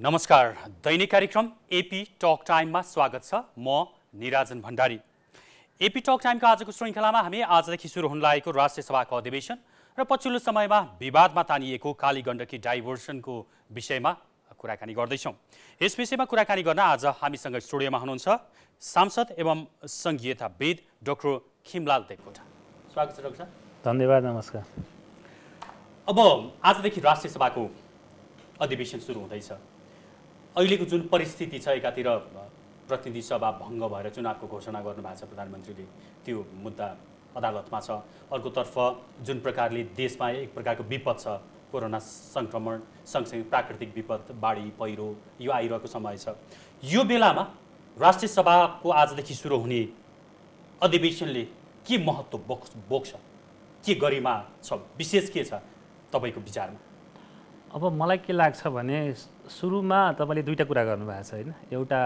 नमस्कार दैनिक कार्यक्रम एपी टक टाइममा स्वागत छ म निराजन भण्डारी एपी टक टाइमका आजको श्रृङ्खलामा हामी आजदेखि सुरु हुन लागेको राष्ट्रिय सभाको अधिवेशन र पछिल्लो समयमा विवादमा तानिएको काली गण्डकी डाइभर्सनको विषयमा कुराकानी गर्दैछौँ यस विषयमा कुराकानी गर्न आज हामीसँग स्टुडियोमा हुनुहुन्छ सांसद एवं सङ्घीयताविद डक्टर खिमलाल देवकोटा स्वागत छ डक्टर धन्यवाद नमस्कार अब आजदेखि राष्ट्रिय सभाको अधिवेशन सुरु हुँदैछ अहिलेको जुन परिस्थिति छ एकातिर प्रतिनिधि सभा भङ्ग भएर चुनावको घोषणा गर्नुभएको छ प्रधानमन्त्रीले त्यो मुद्दा अदालतमा छ अर्कोतर्फ जुन प्रकारले देशमा एक प्रकारको विपद छ कोरोना सङ्क्रमण सँगसँगै प्राकृतिक विपद बाढी पहिरो यो आइरहेको समय छ यो बेलामा राष्ट्रिय सभाको आजदेखि सुरु हुने अधिवेशनले के महत्त्व बोक् बोक्छ के गरिमा छ विशेष के छ तपाईँको विचारमा अब मलाई के लाग्छ भने सुरुमा तपाईँले दुईवटा कुरा गर्नुभएको छ होइन एउटा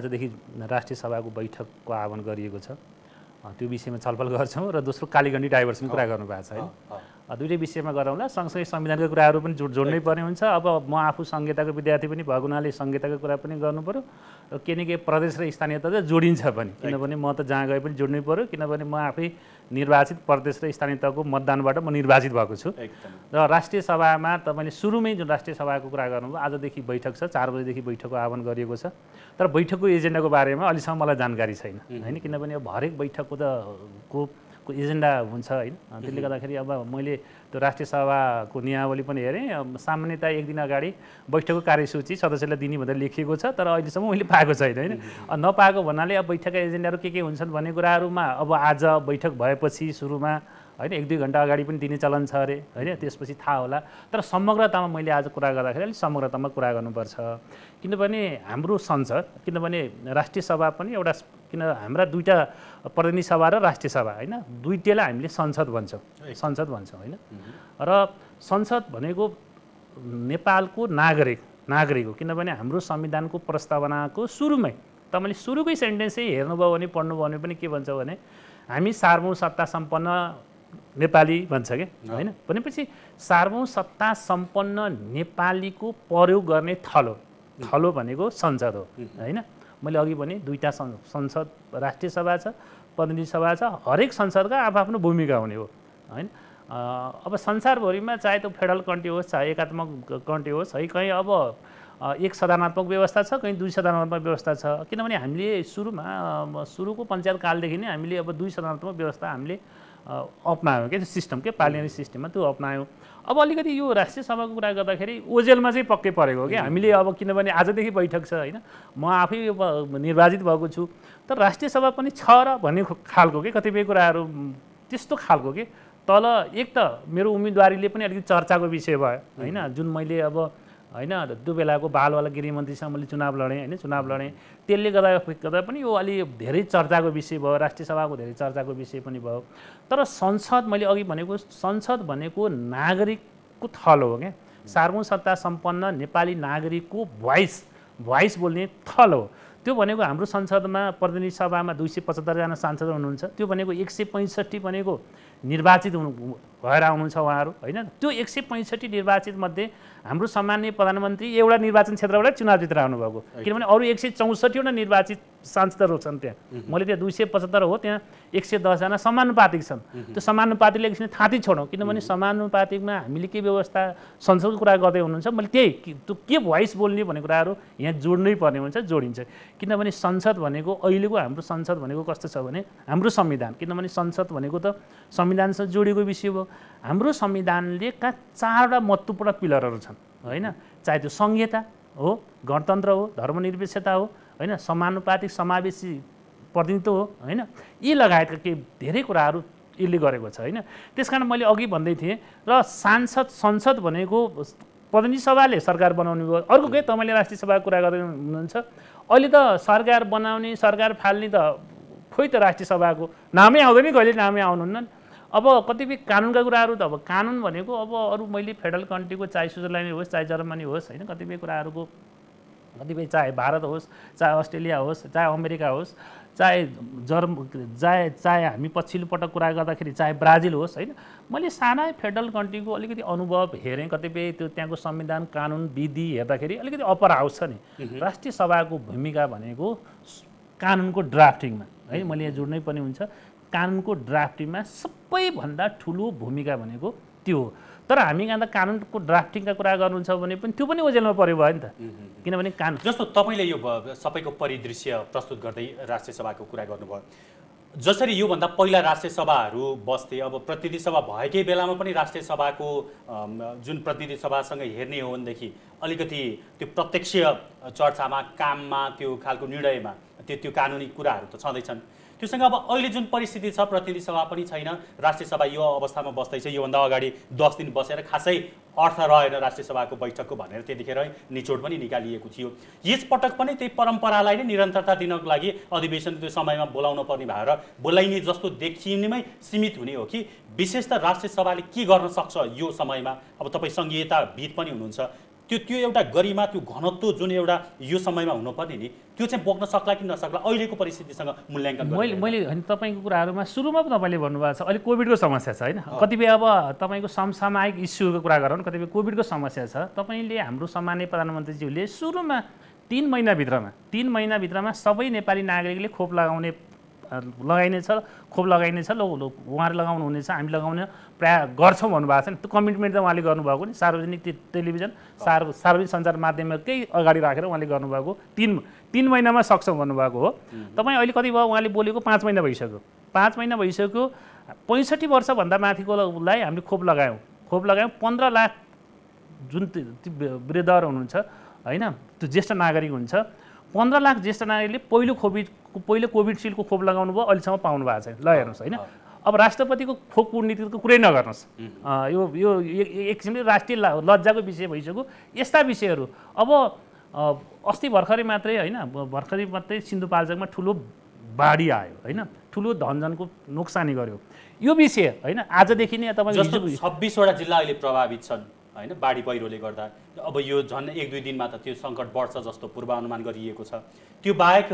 आजदेखि राष्ट्रिय सभाको बैठकको आह्वान गरिएको छ त्यो विषयमा छलफल गर्छौँ र दोस्रो कालीगण्डी डाइभर्सनको कुरा गर्नुभएको छ होइन दुइटै विषयमा गरौँला सँगसँगै संविधानको कुराहरू पनि जोड जोड्नै पर्ने हुन्छ अब म आफू संहिताको विद्यार्थी पनि भएको हुनाले संहिताको कुरा पनि गर्नु पऱ्यो र के न के प्रदेश र स्थानीय तह जोडिन्छ पनि किनभने म त जहाँ गए पनि जोड्नै पऱ्यो किनभने म आफै निर्वाचित प्रदेश र स्थानीय तहको मतदानबाट म निर्वाचित भएको छु र राष्ट्रिय सभामा तपाईँले सुरुमै जुन राष्ट्रिय सभाको कुरा गर्नुभयो आजदेखि बैठक छ चार बजीदेखि बैठकको आह्वान गरिएको छ तर बैठकको एजेन्डाको बारेमा अहिलेसम्म मलाई जानकारी छैन होइन किनभने अब हरेक बैठकको त को को एजेन्डा हुन्छ होइन त्यसले गर्दाखेरि अब मैले त्यो राष्ट्रिय सभाको नियमावली पनि हेरेँ सामान्यतया एक दिन अगाडि बैठकको कार्यसूची सदस्यलाई दिने भनेर लेखिएको छ तर अहिलेसम्म मैले पाएको छैन होइन नपाएको भन्नाले अब बैठकका एजेन्डाहरू के के हुन्छन् भन्ने कुराहरूमा अब आज बैठक भएपछि सुरुमा होइन एक दुई घन्टा अगाडि पनि दिने चलन छ अरे होइन त्यसपछि थाहा होला तर समग्रतामा मैले आज कुरा गर्दाखेरि अलिक समग्रतामा कुरा गर्नुपर्छ किनभने हाम्रो संसद किनभने राष्ट्रिय सभा पनि एउटा किन हाम्रा दुईवटा प्रतिनिधि सभा र राष्ट्रिय सभा होइन दुइटैलाई हामीले संसद भन्छौँ संसद भन्छौँ होइन र संसद भनेको नेपालको नागरिक नागरिक हो किनभने हाम्रो संविधानको प्रस्तावनाको सुरुमै तपाईँले सुरुकै सेन्टेन्सै हेर्नुभयो भने पढ्नुभयो भने पनि के भन्छ भने हामी सार्वभौम सत्ता सम्पन्न नेपाली भन्छ क्या होइन भनेपछि सार्वौँ सत्ता सम्पन्न नेपालीको प्रयोग गर्ने थलो थलो भनेको संसद हो होइन मैले अघि भने दुईवटा संसद राष्ट्रिय सभा छ प्रतिनिधि सभा छ हरेक संसदका आफ्नो भूमिका हुने हो होइन अब संसारभरिमा चाहे त्यो फेडरल कन्ट्री होस् चाहे एकात्मक कन्ट्री होस् है कहीँ अब एक सदनात्मक व्यवस्था छ कहीँ दुई सदनात्मक व्यवस्था छ किनभने हामीले सुरुमा सुरुको पञ्चायत कालदेखि नै हामीले अब दुई सदनात्मक व्यवस्था हामीले अप्नायौँ क्या त्यो सिस्टम के पार्लियामेन्ट सिस्टममा त्यो अप्नायौँ अब अलिकति यो राष्ट्रिय सभाको कुरा गर्दाखेरि ओजेलमा चाहिँ पक्कै परेको हो क्या हामीले अब किनभने आजदेखि बैठक छ होइन म आफै निर्वाचित भएको छु तर राष्ट्रिय सभा पनि छ र भन्ने खालको के कतिपय कुराहरू त्यस्तो खालको के तल एक त मेरो उम्मेदवारीले पनि अलिकति चर्चाको विषय भयो होइन जुन मैले अब होइन त्यो बेलाको बालवाला गृहमन्त्रीसँग मैले चुनाव लडेँ होइन चुनाव लडेँ त्यसले गर्दा गर्दा पनि यो अलि धेरै चर्चाको विषय भयो राष्ट्रिय सभाको धेरै चर्चाको विषय पनि भयो तर संसद मैले अघि भनेको संसद भनेको नागरिकको थल हो क्या सत्ता सम्पन्न नेपाली नागरिकको भोइस भोइस बोल्ने थल हो त्यो भनेको हाम्रो संसदमा प्रतिनिधि सभामा दुई सय पचहत्तरजना सांसद हुनुहुन्छ त्यो भनेको एक सय पैँसठी भनेको निर्वाचित हुनु भएर आउनुहुन्छ उहाँहरू होइन त्यो एक सय पैँसठी निर्वाचितमध्ये हाम्रो सामान्य प्रधानमन्त्री एउटा निर्वाचन क्षेत्रबाट चुनाव जितेर आउनुभएको किनभने अरू एक सय चौसठीवटा निर्वाचित सांसदहरू छन् त्यहाँ मैले त्यहाँ दुई सय पचहत्तर हो त्यहाँ एक सय दसजना समानुपातिक छन् त्यो समानुपातिकले एकछिन थाँती छोडौँ किनभने समानुपातिकमा हामीले के व्यवस्था संसदको कुरा गर्दै हुनुहुन्छ मैले त्यही त्यो के भोइस बोल्ने भन्ने कुराहरू यहाँ जोड्नै पर्ने हुन्छ जोडिन्छ किनभने संसद भनेको अहिलेको हाम्रो संसद भनेको कस्तो छ भने हाम्रो संविधान किनभने संसद भनेको त संविधानसँग जोडिएको विषय हो हाम्रो संविधानले कहाँ चारवटा महत्त्वपूर्ण पिलरहरू छन् होइन चाहे त्यो सङ्घीयता हो गणतन्त्र हो धर्मनिरपेक्षता हो होइन समानुपातिक समावेशी प्रतिनिधित्व हो होइन यी लगायतका केही धेरै कुराहरू यसले गरेको छ होइन त्यस कारण मैले अघि भन्दै थिएँ र सांसद संसद भनेको प्रतिनिधि सभाले सरकार बनाउने भयो अर्को के तपाईँले राष्ट्रिय सभाको कुरा गर्दै हुनुहुन्छ अहिले त सरकार बनाउने सरकार फाल्ने त खोइ त राष्ट्रिय सभाको नामै आउँदैन कहिले नामै आउनुहुन्न अब कतिपय कानुनका कुराहरू त अब कानुन भनेको अब अरू मैले फेडरल कन्ट्रीको चाहे स्विजरल्यान्ड होस् चाहे जर्मनी होस् होइन कतिपय कुराहरूको कतिपय चाहे भारत होस् चाहे अस्ट्रेलिया होस् चाहे अमेरिका होस् चाहे जर्म चाहे चाहे हामी पछिल्लो पटक कुरा गर्दाखेरि चाहे ब्राजिल होस् होइन मैले साना फेडरल कन्ट्रीको अलिकति अनुभव हेरेँ कतिपय त्यो त्यहाँको संविधान कानुन विधि हेर्दाखेरि अलिकति अपर आउँछ नि राष्ट्रिय सभाको भूमिका भनेको कानुनको ड्राफ्टिङमा है मैले यहाँ जोड्नै पनि हुन्छ कानुनको ड्राफ्टिङमा सबैभन्दा ठुलो भूमिका भनेको त्यो तर हामी कहाँ त कानुनको ड्राफ्टिङका कुरा गर्नुहुन्छ भने पनि त्यो पनि ओजेलमा पऱ्यो भयो नि त किनभने कानुन जस्तो तपाईँले यो सबैको परिदृश्य प्रस्तुत गर्दै राष्ट्रिय सभाको कुरा गर्नुभयो जसरी योभन्दा पहिला राष्ट्रिय सभाहरू बस्थे अब प्रतिनिधि सभा भएकै बेलामा पनि राष्ट्रिय सभाको जुन प्रतिनिधि सभासँग हेर्ने हो भनेदेखि अलिकति त्यो प्रत्यक्ष चर्चामा काममा त्यो खालको निर्णयमा त्यो त्यो कानुनी कुराहरू त छँदैछन् त्योसँग अब अहिले जुन परिस्थिति छ प्रतिनिधि सभा पनि छैन राष्ट्रिय सभा यो अवस्थामा बस्दैछ योभन्दा अगाडि दस दिन बसेर खासै अर्थ रहेन राष्ट्रिय सभाको बैठकको भनेर त्यतिखेर निचोड पनि निकालिएको थियो यसपटक पनि त्यही परम्परालाई नै निरन्तरता दिनको लागि अधिवेशन त्यो समयमा बोलाउनु पर्ने भएर बोलाइने जस्तो देखिनेमै सीमित हुने हो कि विशेष त राष्ट्रिय सभाले के गर्न सक्छ यो समयमा अब तपाईँ भित पनि हुनुहुन्छ त्यो त्यो एउटा गरिमा त्यो घनत्व जुन एउटा यो समयमा हुनुपर्ने नि त्यो चाहिँ बोक्न सक्ला कि नसक्ला अहिलेको परिस्थितिसँग मूल्याङ्कन मैले मैले होइन तपाईँको कुराहरूमा सुरुमा पो तपाईँले भन्नुभएको छ अहिले कोभिडको समस्या छ होइन कतिपय अब तपाईँको समसामायिक इस्युको कुरा गरौँ कतिपय कोभिडको समस्या छ तपाईँले हाम्रो सामान्य प्रधानमन्त्रीज्यूले सुरुमा तिन महिनाभित्रमा तिन महिनाभित्रमा सबै नेपाली नागरिकले खोप लगाउने लगाइने छ खोप लगाइने छ उहाँहरू लगाउनु हुनेछ हामी लगाउने प्रायः गर्छौँ भन्नुभएको छ नि त्यो कमिटमेन्ट त उहाँले गर्नुभएको नि सार्वजनिक टेलिभिजन सार्व सार्वजनिक सञ्चार माध्यमकै अगाडि राखेर उहाँले गर्नुभएको तिन तिन महिनामा सक्छौँ भन्नुभएको हो तपाईँ अहिले कति भयो उहाँले बोलेको पाँच महिना भइसक्यो पाँच महिना भइसक्यो पैँसठी वर्षभन्दा माथिकोलाई हामीले खोप लगायौँ खोप लगायौँ पन्ध्र लाख जुन वृद्धहरू हुनुहुन्छ होइन त्यो ज्येष्ठ नागरिक हुन्छ पन्ध्र लाख ज्येष्ठ नागरिकले पहिलो खोपी पहिले कोभिडसिल्डको खोप लगाउनु भयो अहिलेसम्म पाउनु भएको छैन ल हेर्नुहोस् होइन अब राष्ट्रपतिको खोप कुटनीतिको कुरै नगर्नुहोस् यो यो एक किसिमले राष्ट्रिय लज्जाको विषय भइसक्यो यस्ता विषयहरू अब अस्ति भर्खरै मात्रै होइन भर्खरै मात्रै सिन्धुपाल्चोकमा ठुलो बाढी आयो होइन ठुलो धनजनको नोक्सानी गर्यो यो विषय होइन आजदेखि नै तपाईँको छब्बिसवटा जिल्ला अहिले प्रभावित छन् होइन बाढी पहिरोले गर्दा अब यो झन् एक दुई दिनमा त त्यो सङ्कट बढ्छ जस्तो पूर्वानुमान गरिएको छ त्यो बाहेक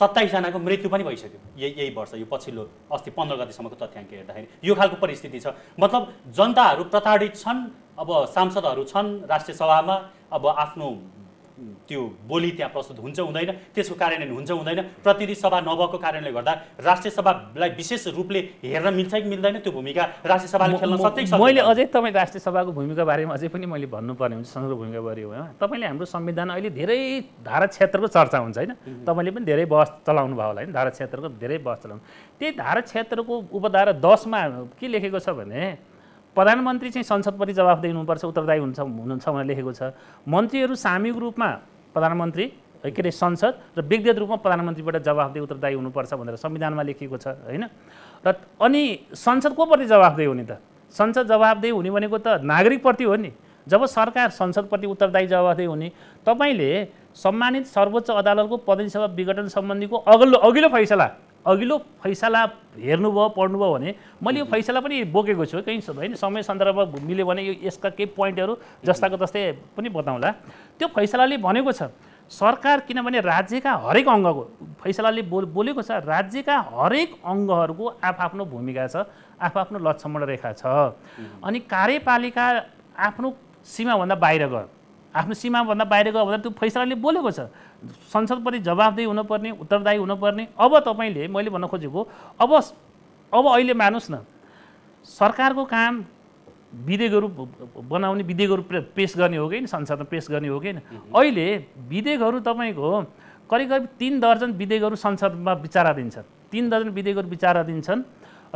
सत्ताइसजनाको मृत्यु पनि भइसक्यो यही यही वर्ष यो पछिल्लो अस्ति पन्ध्र गतिसम्मको तथ्याङ्क हेर्दाखेरि यो खालको परिस्थिति छ मतलब जनताहरू प्रताडित छन् अब सांसदहरू छन् राष्ट्रिय सभामा अब आफ्नो त्यो बोली त्यहाँ प्रस्तुत हुन्छ हुँदैन त्यसको कार्यान्वयन हुन्छ हुँदैन प्रतिनिधि सभा नभएको कारणले गर्दा राष्ट्रिय सभालाई विशेष रूपले हेर्न मिल्छ कि मिल्दैन त्यो भूमिका राष्ट्रिय सभाले खेल्न सक्छ मैले अझै तपाईँ राष्ट्रिय सभाको भूमिका बारेमा अझै पनि मैले भन्नुपर्ने हुन्छ समग्र भूमिका बारे हो तपाईँले हाम्रो संविधान अहिले धेरै धारा क्षेत्रको चर्चा हुन्छ होइन तपाईँले पनि धेरै बहस चलाउनु भयो होला होइन धारा क्षेत्रको धेरै बहस चलाउनु त्यही धारा क्षेत्रको उपधारा दसमा के लेखेको छ भने प्रधानमन्त्री चाहिँ संसदप्रति जवाफ दिनुपर्छ उत्तरदायी हुन्छ हुनुहुन्छ भनेर लेखेको छ मन्त्रीहरू सामूहिक रूपमा प्रधानमन्त्री के अरे संसद र व्यक्तिगत रूपमा प्रधानमन्त्रीबाट जवाफदेही उत्तरदायी हुनुपर्छ भनेर संविधानमा लेखिएको छ होइन र अनि संसद कोप्रति जवाफदेही हुने त संसद जवाफदेही हुने भनेको त नागरिकप्रति हो नि जब सरकार संसदप्रति उत्तरदायी जवाफदेही हुने तपाईँले सम्मानित सर्वोच्च अदालतको पदवी सभा विघटन सम्बन्धीको अघिल्लो अघिल्लो फैसला अघिल्लो फैसला हेर्नुभयो पढ्नुभयो भने मैले यो फैसला पनि बोकेको छु कहीँ होइन समय सन्दर्भ मिल्यो भने यो यसका केही पोइन्टहरू जस्ताको जस्तै पनि बताउँला त्यो फैसलाले भनेको छ सरकार किनभने राज्यका हरेक अङ्गको फैसलाले बोल बोलेको छ राज्यका हरेक अङ्गहरूको आफआफ्नो भूमिका छ आफआफ्नो लक्ष्यमण रेखा छ अनि कार्यपालिका आफ्नो सीमाभन्दा बाहिर गयो आफ्नो सीमाभन्दा बाहिर गयो भने त्यो फैसलाले बोलेको छ संसदप्रति जवाबदेही हुनुपर्ने उत्तरदायी हुनुपर्ने अब तपाईँले मैले भन्न खोजेको अब अब अहिले मान्नुहोस् न सरकारको काम विधेयकहरू बनाउने विधेयकहरू पेस गर्ने हो कि संसदमा पेस गर्ने हो कि अहिले विधेयकहरू तपाईँको करिब करिब तिन दर्जन विधेयकहरू संसदमा विचाराधीन छन् तिन दर्जन विधेयकहरू विचाराधीन छन्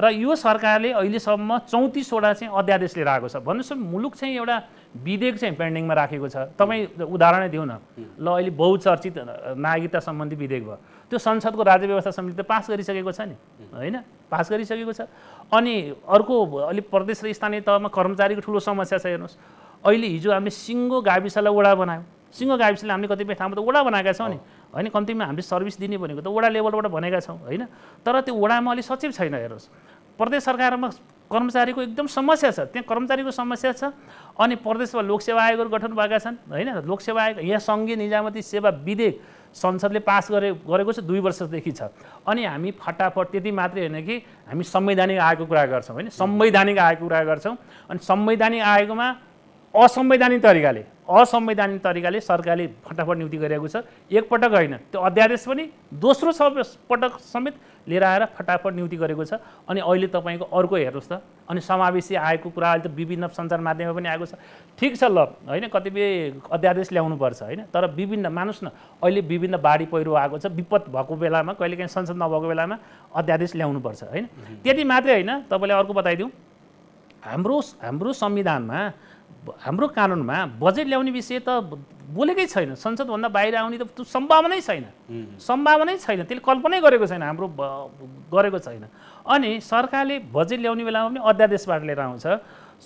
र यो सरकारले अहिलेसम्म चौतिसवटा चाहिँ अध्यादेश लिएर आएको छ भन्नुहोस् मुलुक चाहिँ एउटा विधेयक चाहिँ पेन्डिङमा राखेको छ तपाईँ उदाहरणै दिउँ न ल अहिले बहुचर्चित नागरिकता सम्बन्धी विधेयक भयो त्यो संसदको राज्य व्यवस्था समिति त पास गरिसकेको छ नि होइन पास गरिसकेको छ अनि अर्को अलिक प्रदेश र स्थानीय तहमा कर्मचारीको ठुलो समस्या छ हेर्नुहोस् अहिले हिजो हामीले सिङ्गो गाविसलाई वडा बनायौँ सिङ्गो गाविसले हामीले कतिपय ठाउँमा त वडा बनाएका छौँ नि होइन कम्तीमा हामीले सर्भिस दिने भनेको त वडा लेभलबाट भनेका छौँ होइन तर त्यो वडामा अलिक सचिव छैन हेर्नुहोस् प्रदेश सरकारमा कर्मचारीको एकदम समस्या छ त्यहाँ कर्मचारीको समस्या छ अनि प्रदेशमा लोकसेवा आयोगहरू गठन भएका छन् होइन लोकसेवा आयोग यहाँ सङ्घीय निजामती सेवा विधेयक संसदले पास गरे गरेको छ दुई वर्षदेखि छ अनि हामी फटाफट त्यति मात्रै होइन कि हामी संवैधानिक आयोगको कुरा गर्छौँ होइन संवैधानिक आयोगको कुरा गर्छौँ अनि संवैधानिक आयोगमा असंवैधानिक तरिकाले असंवैधानिक तरिकाले सरकारले फटाफट नियुक्ति गरिरहेको छ एकपटक होइन त्यो अध्यादेश पनि दोस्रो पटक समेत लिएर आएर फटाफट नियुक्ति गरेको छ अनि अहिले तपाईँको अर्को हेर्नुहोस् त अनि समावेशी आएको कुरा अहिले त विभिन्न सञ्चार माध्यममा पनि आएको छ ठिक छ ल होइन कतिपय अध्यादेश ल्याउनुपर्छ होइन तर विभिन्न मानुस् न अहिले विभिन्न बाढी पहिरो आएको छ विपद भएको बेलामा कहिलेकाहीँ संसद नभएको बेलामा अध्यादेश ल्याउनुपर्छ होइन त्यति मात्रै होइन तपाईँलाई अर्को बताइदिउँ हाम्रो हाम्रो संविधानमा हाम्रो कानुनमा बजेट ल्याउने विषय त बोलेकै छैन संसदभन्दा बाहिर आउने त त्यो सम्भावनै छैन सम्भावनै छैन त्यसले कल्पनै गरेको छैन हाम्रो गरेको छैन अनि सरकारले बजेट ल्याउने बेलामा पनि अध्यादेशबाट लिएर आउँछ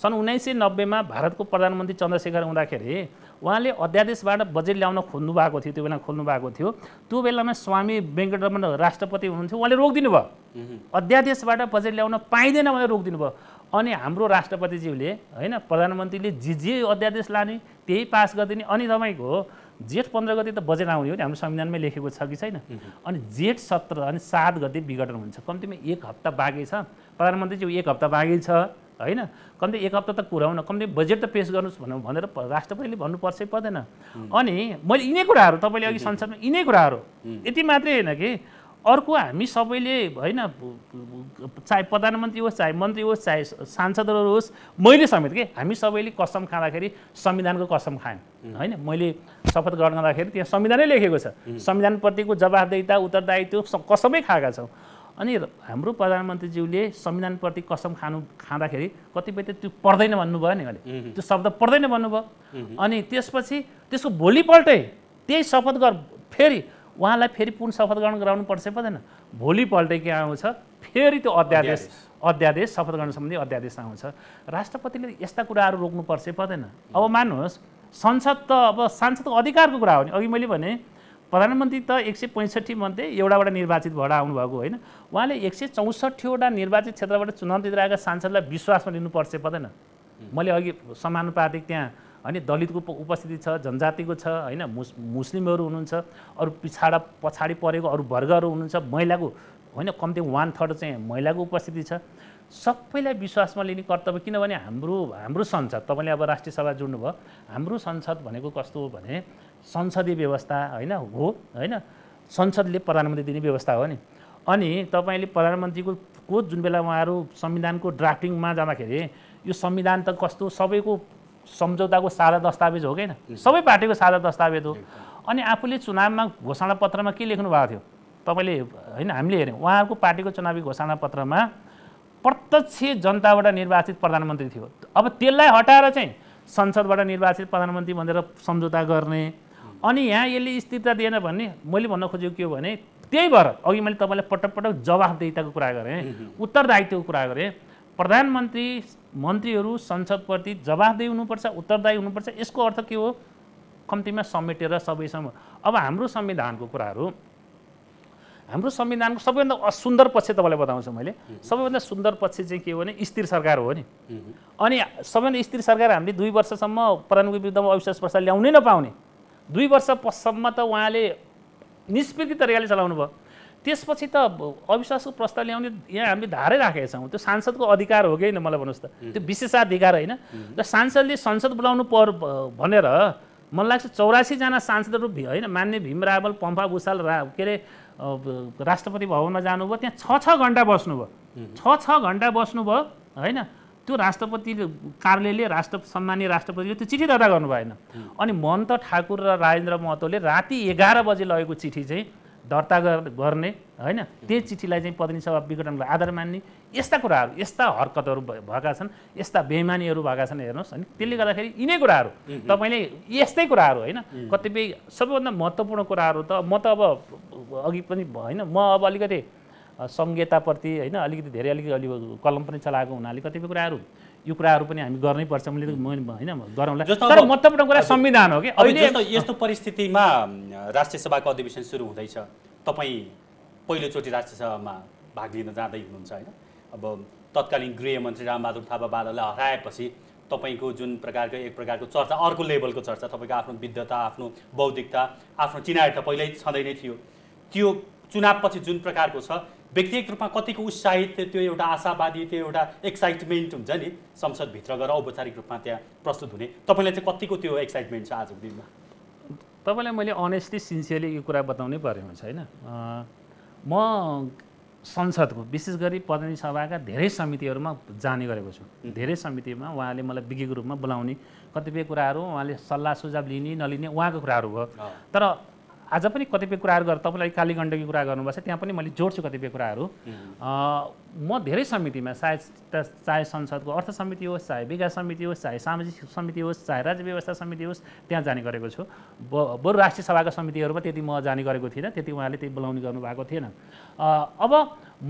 सन् उन्नाइस सय नब्बेमा भारतको प्रधानमन्त्री चन्द्रशेखर हुँदाखेरि उहाँले अध्यादेशबाट बजेट ल्याउन खोज्नु भएको थियो त्यो बेला खोल्नु भएको थियो त्यो बेलामा स्वामी वेङ्कटरमण राष्ट्रपति हुनुहुन्थ्यो उहाँले रोकिदिनु भयो अध्यादेशबाट बजेट ल्याउन पाइँदैन भनेर रोकिदिनु भयो अनि हाम्रो राष्ट्रपतिज्यूले होइन प्रधानमन्त्रीले जे जे अध्यादेश लाने त्यही पास गरिदिने अनि तपाईँको जेठ पन्ध्र गते त बजेट आउने हो नि हाम्रो संविधानमै लेखेको छ कि छैन अनि जेठ सत्र अनि सात गते विघटन हुन्छ कम्तीमा एक हप्ता बाँकी छ प्रधानमन्त्रीज्यू एक हप्ता बाँकी छ होइन कम्ती एक हप्ता त कुराउन कम्ती बजेट त पेस गर्नुहोस् भनेर भनेर राष्ट्रपतिले भन्नुपर्छ पर्दैन अनि मैले यिनै कुराहरू तपाईँले अघि संसदमा यिनै कुराहरू यति मात्रै होइन कि अर्को हामी सबैले होइन चाहे प्रधानमन्त्री होस् चाहे मन्त्री होस् चाहे सांसदहरू होस् मैले समेत के हामी सबैले कसम खाँदाखेरि संविधानको कसम खायौँ होइन मैले शपथ ग्रहण गर्दाखेरि त्यहाँ संविधानै लेखेको छ संविधानप्रतिको जवाबदेता उत्तरदायित्व कसमै खाएका छौँ अनि हाम्रो प्रधानमन्त्रीज्यूले संविधानप्रति कसम खानु खाँदाखेरि कतिपय त त्यो पर्दैन भन्नुभयो नि अहिले त्यो शब्द पर्दैन भन्नुभयो अनि त्यसपछि त्यसको भोलिपल्टै त्यही शपथ गर फेरि उहाँलाई फेरि पुनः शपथ ग्रहण गराउनु पर्छ पर्दैन भोलिपल्ट के आउँछ फेरि त्यो अध्यादेश अध्यादेश शपथ ग्रहण सम्बन्धी अध्यादेश आउँछ राष्ट्रपतिले यस्ता कुराहरू रोक्नुपर्छ पर्दैन अब मान्नुहोस् संसद त अब सांसदको अधिकारको कुरा हो नि अघि मैले भने प्रधानमन्त्री त एक सय पैँसठी मध्ये एउटाबाट निर्वाचित भएर आउनुभएको होइन उहाँले एक सय चौसठीवटा निर्वाचित क्षेत्रबाट चुनाव आएका सांसदलाई विश्वासमा लिनुपर्छ पर्दैन मैले अघि समानुपातिक त्यहाँ होइन दलितको उपस्थिति छ जनजातिको छ होइन मुस् मुस्लिमहरू हुनुहुन्छ अरू पिछाडा पछाडि परेको अरू वर्गहरू हुनुहुन्छ महिलाको होइन कम्ती वान थर्ड चाहिँ महिलाको उपस्थिति छ सबैलाई विश्वासमा लिने कर्तव्य किनभने हाम्रो हाम्रो संसद तपाईँले अब राष्ट्रिय सभा जोड्नुभयो हाम्रो संसद भनेको कस्तो हो भने संसदीय व्यवस्था होइन हो होइन संसदले प्रधानमन्त्री दिने व्यवस्था हो नि अनि तपाईँले प्रधानमन्त्रीको को जुन बेला उहाँहरू संविधानको ड्राफ्टिङमा जाँदाखेरि यो संविधान त कस्तो सबैको सम्झौताको सादा दस्तावेज हो कि सबै पार्टीको सादा दस्तावेज हो अनि आफूले चुनावमा घोषणापत्रमा के लेख्नु भएको थियो तपाईँले होइन हामीले हेऱ्यौँ उहाँहरूको पार्टीको चुनावी घोषणापत्रमा प्रत्यक्ष जनताबाट निर्वाचित प्रधानमन्त्री थियो अब त्यसलाई हटाएर चाहिँ संसदबाट निर्वाचित प्रधानमन्त्री भनेर सम्झौता गर्ने अनि यहाँ यसले स्थिरता दिएन भन्ने मैले भन्न खोजेको के हो भने त्यही भएर अघि मैले तपाईँलाई पटक पटक जवाफदेताको कुरा गरेँ उत्तरदायित्वको कुरा गरेँ प्रधानमन्त्री मन्त्रीहरू संसदप्रति जवाफदेही हुनुपर्छ उत्तरदायी हुनुपर्छ यसको अर्थ के हो कम्तीमा समेटेर सबैसम्म अब हाम्रो संविधानको कुराहरू हाम्रो संविधानको सबैभन्दा असुन्दर पक्ष तपाईँलाई बताउँछु मैले सबैभन्दा सुन्दर पक्ष चाहिँ के हो भने स्थिर सरकार हो नि अनि सबैभन्दा स्थिर सरकार हामीले दुई वर्षसम्म प्रधानको विरुद्धमा अविश्वास प्रस्ताव ल्याउनै नपाउने दुई वर्ष त उहाँले निष्पृति तरिकाले चलाउनु भयो त्यसपछि त अविश्वासको प्रस्ताव ल्याउने यहाँ हामीले धारै राखेका छौँ त्यो सांसदको अधिकार हो कि होइन मलाई भन्नुहोस् त त्यो विशेषाधिकार होइन र सांसदले संसद बोलाउनु पर् भनेर मलाई लाग्छ चौरासीजना सांसदहरू होइन मान्य भीम रावल पम्फा भूषाल रा के अरे राष्ट्रपति भवनमा जानुभयो त्यहाँ छ छ घन्टा बस्नुभयो छ छ घन्टा बस्नुभयो होइन त्यो राष्ट्रपति कार्यालयले राष्ट्र सम्मानीय राष्ट्रपतिले त्यो चिठी दर्ता गर्नु भएन अनि महन्त ठाकुर र राजेन्द्र महतोले राति एघार बजे लगेको चिठी चाहिँ दर्ता गर्ने होइन त्यही चिठीलाई चाहिँ पत्नी सभा विघटनलाई आधार मान्ने यस्ता कुराहरू यस्ता हरकतहरू भएका छन् यस्ता बेमानीहरू भएका छन् हेर्नुहोस् होइन त्यसले गर्दाखेरि यिनै कुराहरू तपाईँले यस्तै कुराहरू होइन कतिपय सबैभन्दा महत्त्वपूर्ण कुराहरू त म त अब अघि पनि होइन म अब अलिकति सङ्घीयताप्रति होइन अलिकति धेरै अलिकति अलिक कलम पनि चलाएको हुनाले कतिपय कुराहरू यो कुराहरू पनि हामी गर्नैपर्छ मैले होइन गरौँला तर महत्त्वपूर्ण कुरा संविधान हो कि अहिले यस्तो परिस्थितिमा राष्ट्रिय सभाको अधिवेशन सुरु हुँदैछ तपाईँ पहिलोचोटि राष्ट्रिय सभामा भाग लिन जाँदै हुनुहुन्छ होइन अब तत्कालीन गृहमन्त्री रामबहादुर थापा बादललाई हराएपछि तपाईँको जुन प्रकारको एक प्रकारको चर्चा अर्को लेभलको चर्चा तपाईँको आफ्नो विद्धता आफ्नो बौद्धिकता आफ्नो चिनायत त पहिल्यै छँदै नै थियो त्यो चुनावपछि जुन प्रकारको छ व्यक्तिगत रूपमा कतिको उत्साहित त्यो एउटा आशावादी त्यो एउटा एक्साइटमेन्ट हुन्छ नि संसदभित्र गएर औपचारिक रूपमा त्यहाँ प्रस्तुत हुने तपाईँलाई चाहिँ कतिको त्यो एक्साइटमेन्ट छ आजको दिनमा तपाईँलाई मैले अनेस्टली सिन्सियरली यो कुरा बताउनै पर्यो हुन्छ होइन म संसदको विशेष गरी प्रतिनिधि सभाका धेरै समितिहरूमा जाने गरेको छु धेरै समितिमा उहाँले मलाई विज्ञको रूपमा बोलाउने कतिपय कुराहरू उहाँले सल्लाह सुझाव लिने नलिने उहाँको कुराहरू भयो तर आज पनि कतिपय कुराहरू गरेर तपाईँलाई काली गण्डकी कुरा गर्नुभएको छ त्यहाँ पनि मैले जोड्छु कतिपय कुराहरू म धेरै समितिमा चाहे चाहे संसदको अर्थ समिति होस् चाहे विकास समिति होस् चाहे सामाजिक समिति होस् चाहे राज्य व्यवस्था समिति होस् त्यहाँ जाने गरेको छु ब बरु राष्ट्रिय सभाको समितिहरूमा त्यति म जाने गरेको थिइनँ त्यति उहाँले त्यही बोलाउने गर्नुभएको थिएन अब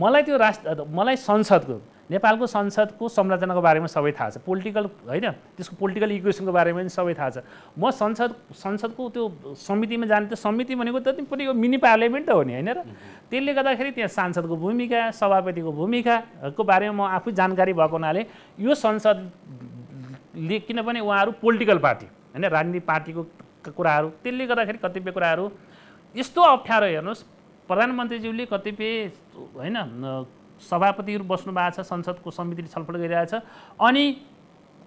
मलाई त्यो राष्ट्र मलाई संसदको नेपालको संसदको संरचनाको बारेमा सबै थाहा छ पोलिटिकल होइन त्यसको पोलिटिकल इक्वेसनको बारेमा पनि सबै थाहा छ म संसद संसदको त्यो समितिमा जाने त्यो समिति भनेको त पनि मिनी पार्लियामेन्ट त हो नि होइन र त्यसले गर्दाखेरि त्यहाँ सांसदको भूमिका सभापतिको भूमिकाको बारेमा म आफै जानकारी भएको हुनाले यो संसदले किनभने उहाँहरू पोलिटिकल पार्टी होइन राजनीतिक पार्टीको कुराहरू त्यसले गर्दाखेरि कतिपय कुराहरू यस्तो अप्ठ्यारो हेर्नुहोस् प्रधानमन्त्रीज्यूले कतिपय होइन सभापतिहरू बस्नु भएको छ संसदको समितिले छलफल गरिरहेछ अनि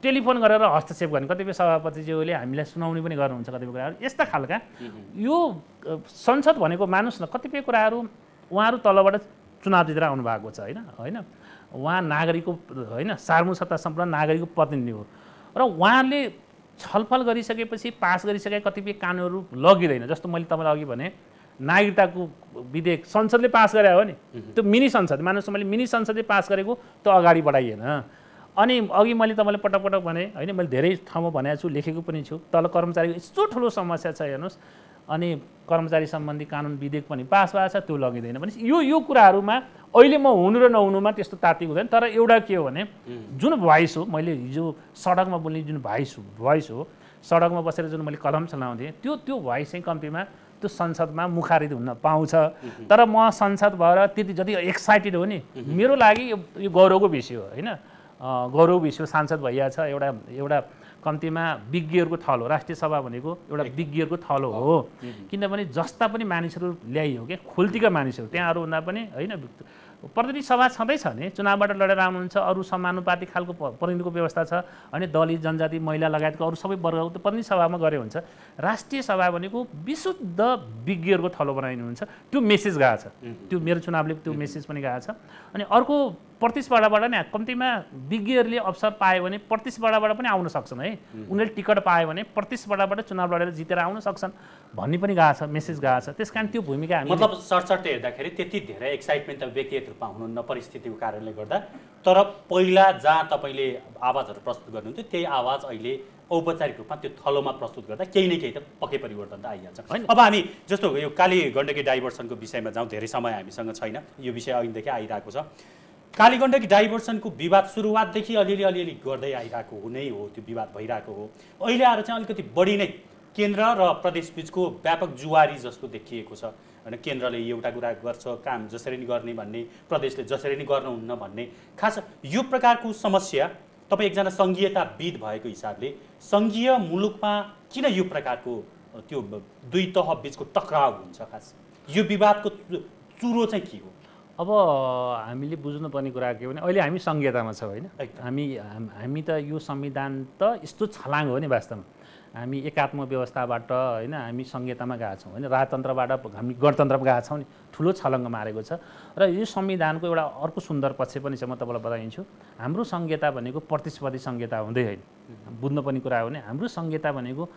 टेलिफोन गरेर हस्तक्षेप गर्ने कतिपय सभापतिज्यूले हामीलाई सुनाउने पनि गर्नुहुन्छ कतिपय कुराहरू यस्ता खालका यो संसद भनेको मानुहोस् न कतिपय कुराहरू उहाँहरू तलबाट चुनाव जितेर आउनु भएको छ होइन होइन उहाँ नागरिकको होइन सार्वजनिक सत्ता सम्पन्न नागरिकको प्रतिनिधि हो र उहाँले छलफल गरिसकेपछि पास गरिसके कतिपय कानुनहरू लगिँदैन जस्तो मैले तपाईँलाई अघि भने नागरिकताको विधेयक संसदले पास गरे हो नि त्यो मिनी संसद मानव मैले मिनी संसदले पास गरेको त्यो अगाडि बढाइएन अनि अघि मैले तपाईँलाई पटक पटक भने होइन मैले धेरै ठाउँमा भनेको छु लेखेको पनि छु तल कर्मचारीको यस्तो ठुलो समस्या छ हेर्नुहोस् अनि कर्मचारी सम्बन्धी कानुन विधेयक पनि पास भएको छ त्यो लगिँदैन भने यो यो कुराहरूमा अहिले म हुनु र नहुनुमा त्यस्तो ताति हुँदैन तर एउटा के हो भने जुन भोइस हो मैले हिजो सडकमा बोल्ने जुन भोइस हो भोइस हो सडकमा बसेर जुन मैले कलम चलाउँथेँ त्यो त्यो भोइस चाहिँ कम्तीमा त्यो संसदमा मुखारित हुन पाउँछ तर म संसद भएर त्यति जति एक्साइटेड हो नि मेरो लागि यो यो गौरवको विषय हो होइन गौरव विषय सांसद भइहाल्छ एउटा एउटा कम्तीमा विज्ञहरूको थलो राष्ट्रिय सभा भनेको एउटा विज्ञहरूको थलो हो किनभने जस्ता पनि मानिसहरू ल्याइयो क्या खुल्तीका मानिसहरू त्यहाँहरू हुँदा पनि होइन प्रतिनिधि सभा छँदैछ भने चुनावबाट लडेर आउनुहुन्छ अरू समानुपातिक खालको प्रतिनिधिको व्यवस्था छ अनि दलित जनजाति महिला लगायतको अरू सबै वर्गको प्रतिनिधि सभामा गरे हुन्छ राष्ट्रिय सभा भनेको विशुद्ध विज्ञहरूको थलो बनाइनुहुन्छ त्यो मेसेज गएको छ त्यो मेरो चुनावले त्यो मेसेज पनि गएको छ अनि अर्को प्रतिस्पर्धाबाट नै कम्तीमा विज्ञहरूले अवसर पायो भने प्रतिस्पर्धाबाट पनि आउन सक्छन् है उनीहरूले टिकट पायो भने प्रतिस्पर्धाबाट चुनाव लडेर जितेर आउन सक्छन् भन्ने पनि गएको छ मेसेज गएको छ त्यस कारण त्यो भूमिका हामी मतलब सरसर्टै हेर्दाखेरि त्यति धेरै एक्साइटमेन्ट त व्यक्तिगत रूपमा हुनुहुन्न परिस्थितिको कारणले गर्दा तर पहिला जहाँ तपाईँले आवाजहरू प्रस्तुत गर्नुहुन्थ्यो त्यही आवाज अहिले औपचारिक रूपमा त्यो थलोमा प्रस्तुत गर्दा केही न केही त पक्कै परिवर्तन त आइहाल्छ होइन अब हामी जस्तो यो काली गण्डकी डाइभर्सनको विषयमा जाउँ धेरै समय हामीसँग छैन यो विषय अघिदेखि आइरहेको छ कालीगण्डकी डाइभर्सनको विवाद सुरुवातदेखि अलिअलि अलिअलि गर्दै आइरहेको हुनै हो त्यो विवाद भइरहेको हो अहिले आएर चाहिँ अलिकति बढी नै केन्द्र र प्रदेशबिचको व्यापक जुवारी जस्तो देखिएको छ होइन केन्द्रले एउटा कुरा गर्छ काम जसरी नै गर्ने भन्ने प्रदेशले जसरी नै गर्नुहुन्न भन्ने खास यो प्रकारको समस्या तपाईँ एकजना सङ्घीयताविद भएको हिसाबले सङ्घीय मुलुकमा किन यो प्रकारको त्यो दुई तह बिचको टक्राव हुन्छ खास यो विवादको चुरो चाहिँ के हो अब हामीले बुझ्नुपर्ने कुरा के भने अहिले हामी संहितामा छौँ होइन हामी हामी त यो संविधान त यस्तो छलाङ हो नि वास्तवमा हामी एकात्म व्यवस्थाबाट होइन हामी संहितामा गएको छौँ होइन राजतन्त्रबाट हामी गणतन्त्रमा गएको छौँ नि ठुलो छलङ्ग मारेको छ र यो संविधानको एउटा अर्को सुन्दर पक्ष पनि छ म तपाईँलाई बताइदिन्छु हाम्रो संहिता भनेको प्रतिस्पर्धी संहिता हुँदै होइन बुझ्नुपर्ने कुरा हो भने हाम्रो संहिता भनेको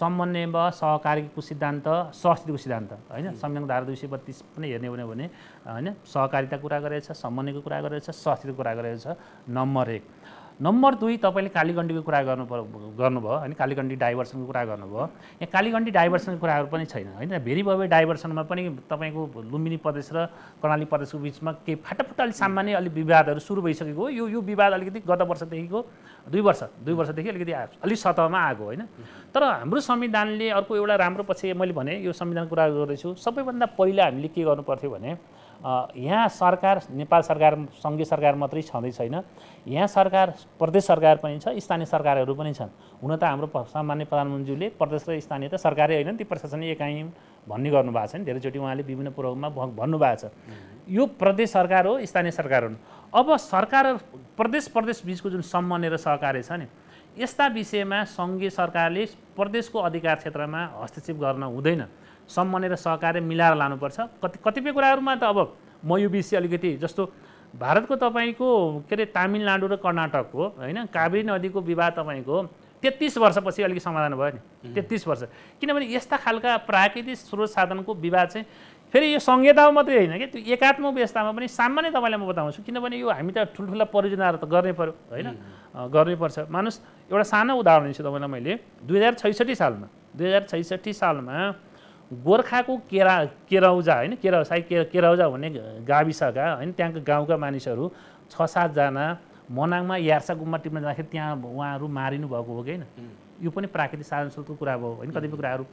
समन्वय सहकारीको सिद्धान्त सहस्तिको सिद्धान्त होइन संविधान धारा दुई सय बत्तिस पनि हेर्ने हो भने होइन सहकारिता कुरा गरेको छ समन्वयको कुरा गरेको छ कुरा गरेको नम्बर एक नम्बर दुई तपाईँले कालीगण्डीको कुरा गर्नु गर्नुभयो होइन कालीगण्डी डाइभर्सनको कुरा गर्नुभयो यहाँ कालीगण्डी डाइभर्सनको कुराहरू पनि छैन होइन भेरी भवे डाइभर्सनमा पनि तपाईँको लुम्बिनी प्रदेश र कर्णाली प्रदेशको बिचमा केही फाटाफुटा अलिक सामान्य अलिक विवादहरू सुरु भइसकेको हो यो यो विवाद अलिकति गत वर्षदेखिको दुई वर्ष दुई वर्षदेखि अलिकति अलिक सतहमा आएको होइन तर हाम्रो संविधानले अर्को एउटा राम्रो पछि मैले भने यो संविधान कुरा गर्दैछु सबैभन्दा पहिला हामीले के गर्नुपर्थ्यो भने यहाँ सरकार नेपाल सरकार सङ्घीय सरकार मात्रै छँदै छैन यहाँ सरकार प्रदेश सरकार पनि छ स्थानीय सरकारहरू पनि छन् हुन त हाम्रो सामान्य प्रधानमन्त्रीले प्रदेश र स्थानीय त सरकारै होइन ती प्रशासनिक एकाइ भन्ने गर्नुभएको छ नि धेरैचोटि उहाँले विभिन्न पूर्वमा भन्नुभएको छ यो प्रदेश सरकार हो स्थानीय सरकार हो अब सरकार प्रदेश प्रदेश बिचको जुन सम्बन्ध र सहकार्य छ नि यस्ता विषयमा सङ्घीय सरकारले प्रदेशको अधिकार क्षेत्रमा हस्तक्षेप गर्न हुँदैन सम्मानेर सहकार्य मिलाएर लानुपर्छ कति कतिपय कुराहरूमा त अब म युबिसी अलिकति जस्तो भारतको तपाईँको के अरे तामिलनाडु र कर्नाटकको होइन कावेरी नदीको विवाह तपाईँको तेत्तिस वर्षपछि अलिक समाधान भयो नि तेत्तिस वर्ष किनभने यस्ता खालका प्राकृतिक स्रोत साधनको विवाद चाहिँ फेरि यो संहितामा मात्रै होइन कि त्यो एकात्म व्यवस्थामा पनि सामान्य तपाईँलाई म बताउँछु किनभने यो हामी त ठुल्ठुला परियोजनाहरू त गर्नै पऱ्यो होइन गर्नैपर्छ मानुस एउटा सानो उदाहरण दिन्छु तपाईँलाई मैले दुई हजार छैसठी सालमा दुई हजार छैसठी सालमा गोर्खाको केरा केराउजा होइन केरा साई के केराउजा भन्ने गाविसका होइन त्यहाँको गाउँका मानिसहरू छ सातजना मनाङमा यार्सा गुम्बा टिप्न जाँदाखेरि त्यहाँ उहाँहरू मारिनु भएको हो कि होइन यो पनि प्राकृतिक साधन स्रोतको कुरा भयो होइन कतिपय कुराहरू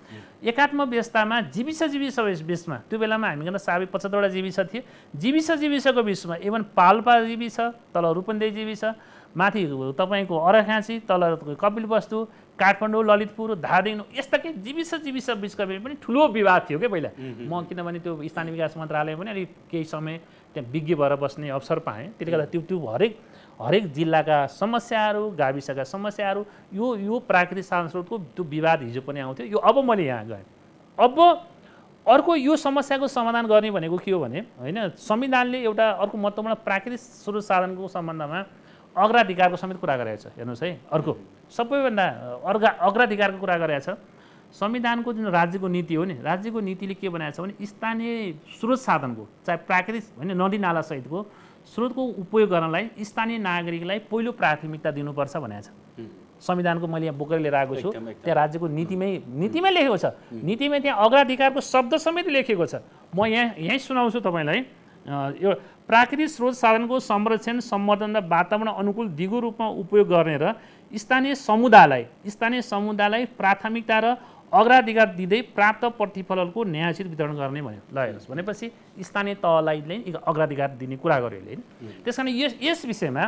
एकात्म व्यवस्थामा जीविस जीविस बिचमा त्यो बेलामा हामी कहाँ साबिक पचहत्तरवटा जीविस थिए जीविस जीविसको बिचमा इभन पाल्पा जीविस तल रूपन्देही जीविस माथि तपाईँको अरखाँची तल कपिल वस्तु काठमाडौँ ललितपुर धादिङ यस्ता केही जीविस जीविस बिचकर्मी पनि ठुलो विवाद थियो क्या पहिला म किनभने त्यो स्थानीय विकास मन्त्रालय पनि अलिक केही समय त्यहाँ विज्ञ भएर बस्ने अवसर पाएँ त्यसले गर्दा त्यो त्यो हरेक हरेक जिल्लाका समस्याहरू गाविसका समस्याहरू यो यो प्राकृतिक स्रोतको त्यो विवाद हिजो पनि आउँथ्यो यो अब मैले यहाँ गएँ अब अर्को यो समस्याको समाधान गर्ने भनेको के हो भने होइन संविधानले एउटा अर्को महत्त्वपूर्ण प्राकृतिक स्रोत साधनको सम्बन्धमा अग्राधिकारको समेत कुरा गरेको छ हेर्नुहोस् है अर्को सबैभन्दा अर्गा अग्राधिकारको कुरा गरेको छ संविधानको जुन राज्यको नीति हो नि राज्यको नीतिले के बनाएको छ भने स्थानीय स्रोत साधनको चाहे प्राकृतिक होइन नदी नालासहितको स्रोतको उपयोग गर्नलाई स्थानीय नागरिकलाई पहिलो प्राथमिकता दिनुपर्छ भनेको छ संविधानको मैले यहाँ बोकेर लिएर आएको छु त्यहाँ राज्यको नीतिमै नीतिमै लेखेको छ नीतिमै त्यहाँ अग्राधिकारको शब्द समेत लेखेको छ म यहाँ यहीँ सुनाउँछु तपाईँलाई यो प्राकृतिक स्रोत साधनको संरक्षण सम्वर्धन र वातावरण अनुकूल दिगो रूपमा उपयोग गर्ने र स्थानीय समुदायलाई स्थानीय समुदायलाई प्राथमिकता र अग्राधिकार दिँदै प्राप्त प्रतिफलको न्यायसित वितरण गर्ने भन्यो ल हेर्नुहोस् भनेपछि स्थानीय तहलाई नै अग्राधिकार दिने कुरा गर्यो यसले त्यस कारण यस यस विषयमा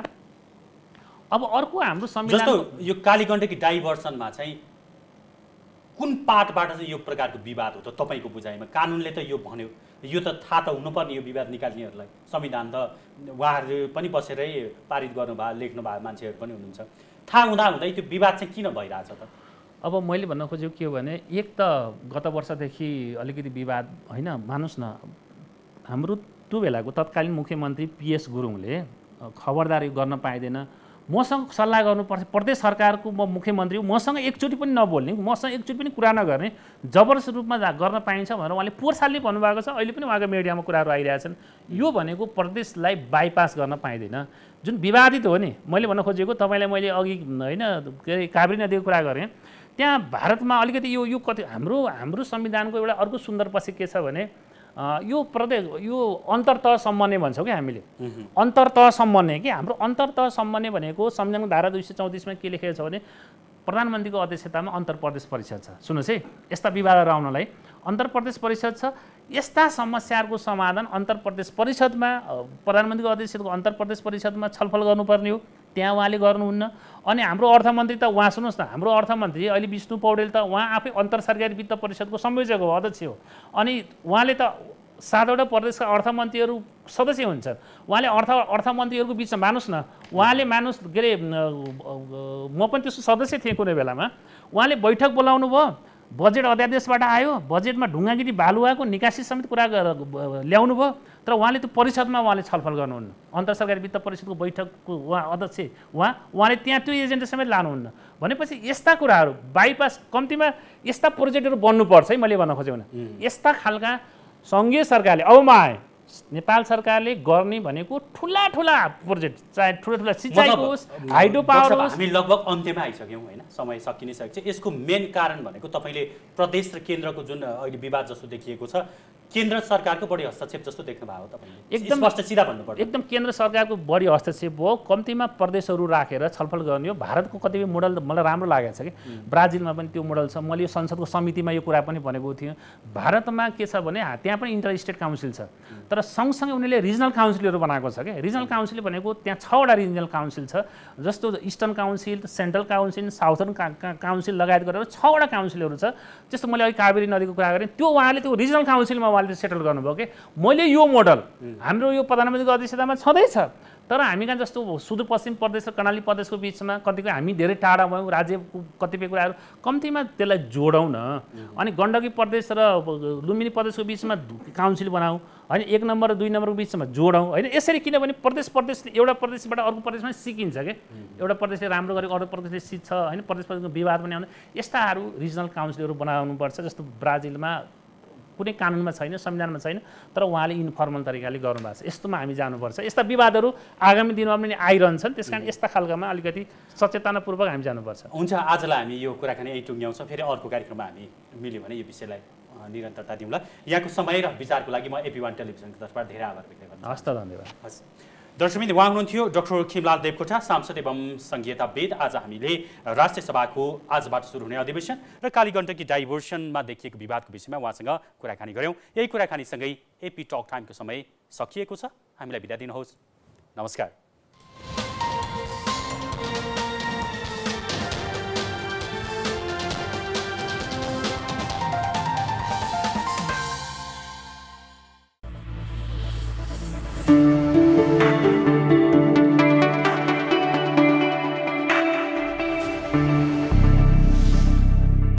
अब अर्को हाम्रो जस्तो यो कालीगण्डकी डाइभर्सनमा चाहिँ कुन पार्टबाट चाहिँ यो प्रकारको विवाद हो त तपाईँको बुझाइमा कानुनले त यो भन्यो यो त थाहा त हुनुपर्ने यो विवाद निकाल्नेहरूलाई संविधान त उहाँहरू पनि बसेरै पारित गर्नुभयो लेख्नुभयो मान्छेहरू पनि हुनुहुन्छ थाहा हुँदा हुँदै त्यो विवाद चाहिँ किन भइरहेछ त अब मैले भन्न खोजेको के हो भने एक त गत वर्षदेखि अलिकति विवाद होइन मान्नुहोस् न हाम्रो त्यो बेलाको तत्कालीन मुख्यमन्त्री पिएस गुरुङले खबरदारी गर्न पाइँदैन मसँग सल्लाह गर्नुपर्छ प्रदेश सरकारको म मुख्यमन्त्री हो मसँग एकचोटि पनि नबोल्ने मसँग एकचोटि पनि कुरा नगर्ने जबरजस्त रूपमा गर्न पाइन्छ भनेर उहाँले पोहोर सालले भन्नुभएको छ अहिले पनि उहाँको मिडियामा कुराहरू आइरहेछन् यो भनेको प्रदेशलाई बाइपास गर्न पाइँदैन जुन विवादित हो नि मैले भन्न खोजेको तपाईँलाई मैले अघि होइन के अरे काभ्री नदीको कुरा गरेँ त्यहाँ भारतमा अलिकति यो यो कति हाम्रो हाम्रो संविधानको एउटा अर्को सुन्दर पक्ष के छ भने यो प्रदेश यो अन्तरतहसम्म नै भन्छौँ क्या हामीले अन्तरतहसम्म नै कि हाम्रो अन्तरतहसम्म नै भनेको संविधानको धारा दुई सय चौतिसमा के लेखेको छ भने प्रधानमन्त्रीको अध्यक्षतामा अन्तर प्रदेश परिषद छ सुन्नुहोस् है यस्ता विवादहरू आउनलाई अन्तर प्रदेश परिषद छ यस्ता समस्याहरूको समाधान अन्तर प्रदेश परिषदमा प्रधानमन्त्रीको अध्यक्षताको अन्तर प्रदेश परिषदमा छलफल गर्नुपर्ने हो त्यहाँ उहाँले गर्नुहुन्न अनि हाम्रो अर्थमन्त्री त उहाँ सुन्नुहोस् न हाम्रो अर्थमन्त्री अहिले विष्णु पौडेल त उहाँ आफै अन्तर सरकारी वित्त परिषदको संयोजक हो अध्यक्ष हो अनि उहाँले त सातवटा प्रदेशका अर्थमन्त्रीहरू सदस्य हुन्छन् उहाँले अर्थ अर्थमन्त्रीहरूको बिचमा मान्नुहोस् न उहाँले मानुहोस् के अरे म पनि त्यसको सदस्य थिएँ कुनै बेलामा उहाँले बैठक बोलाउनु भयो बजेट अध्यादेशबाट आयो बजेटमा ढुङ्गागिरी बालुवाको निकासी समेत कुरा ल्याउनु भयो तर उहाँले त्यो परिषदमा उहाँले छलफल गर्नुहुन्न अन्तर सरकारी वित्त परिषदको बैठकको उहाँ अध्यक्ष उहाँ उहाँले त्यहाँ त्यो एजेन्डा समेत लानुहुन्न भनेपछि यस्ता कुराहरू बाइपास कम्तीमा यस्ता प्रोजेक्टहरू बन्नुपर्छ है मैले भन्न खोजेँ यस्ता खालका सङ्घीय सरकारले अब म आएँ नेपाल सरकारले गर्ने भनेको ठुला ठुला प्रोजेक्ट चाहे ठुला ठुला सिँचाइ होस् हाइड्रो पावर होस् हामी लगभग अन्त्यमा आइसक्यौँ होइन समय सकि नै सकिन्छ यसको मेन कारण भनेको तपाईँले प्रदेश र केन्द्रको जुन अहिले विवाद जस्तो देखिएको छ केन्द्र सरकारको बढी हस्तक्षेप जस्तो देख्नुभएको तपाईँले एकदम स्पष्ट सिधा भन्नु पर्छ एकदम केन्द्र सरकारको बढी हस्तक्षेप हो कम्तीमा प्रदेशहरू राखेर छलफल गर्ने हो भारतको कतिपय मोडल मलाई राम्रो लागेको छ कि ब्राजिलमा पनि त्यो मोडल छ मैले यो संसदको समितिमा यो कुरा पनि भनेको थिएँ भारतमा के छ भने त्यहाँ पनि इन्टर स्टेट काउन्सिल छ तर सँगसँगै उनीहरूले रिजनल काउन्सिलहरू बनाएको छ कि रिजनल काउन्सिल भनेको त्यहाँ छवटा रिजनल काउन्सिल छ जस्तो eastern council central council southern council लगायत गरेर छवटा काउन्सिलहरू छ जस्तो मैले अघि कावेरी नदीको कुरा गरेँ त्यो उहाँले त्यो रिजनल काउन्सिलमा उहाँले सेटल गर्नुभयो कि मैले यो मोडल हाम्रो यो प्रधानमन्त्रीको अध्यक्षतामा छँदैछ तर हामी कहाँ जस्तो सुदूरपश्चिम प्रदेश र कर्णाली प्रदेशको बिचमा कतिपय हामी धेरै टाढा भयौँ राज्यको कतिपय कुराहरू कम्तीमा त्यसलाई जोडौँ न अनि गण्डकी प्रदेश र लुम्बिनी प्रदेशको बिचमा काउन्सिल बनाऊ होइन एक नम्बर र दुई नम्बरको बिचमा जोडौँ होइन यसरी किनभने प्रदेश प्रदेशले एउटा प्रदेशबाट अर्को प्रदेशमा सिकिन्छ कि एउटा प्रदेशले राम्रो गरेको अर्को प्रदेशले सिक्छ होइन प्रदेश प्रदेशको विवाद पनि आउँछ यस्ताहरू रिजनल काउन्सिलहरू बनाउनुपर्छ जस्तो ब्राजिलमा कुनै कानुनमा छैन संविधानमा छैन तर उहाँले इन्फर्मल तरिकाले गर्नुभएको छ यस्तोमा हामी जानुपर्छ यस्ता विवादहरू आगामी दिनमा पनि आइरहन्छन् त्यस कारण यस्ता खालकामा अलिकति सचेतनापूर्वक हामी जानुपर्छ हुन्छ आजलाई हामी यो कुराकानी यही टुङ्ग्याउँछौँ फेरि अर्को कार्यक्रममा हामी मिल्यो भने यो विषयलाई निरन्तरता दिउँला यहाँको समय र विचारको लागि म एपी वान टेलिभिजनको तर्फबाट धेरै आभार व्यक्त गर्छु हस् त धन्यवाद हस् दर्शकबिन्द उहाँ हुनुहुन्थ्यो डक्टर खिमलाल देवकोटा सांसद एवं संहितावेद आज हामीले राष्ट्रिय सभाको आजबाट सुरु हुने अधिवेशन र कालीगण्डकी डाइभर्सनमा देखिएको विवादको विषयमा उहाँसँग कुराकानी गऱ्यौँ यही कुराकानीसँगै एपी टक टाइमको समय सकिएको छ हामीलाई बिदा दिनुहोस् नमस्कार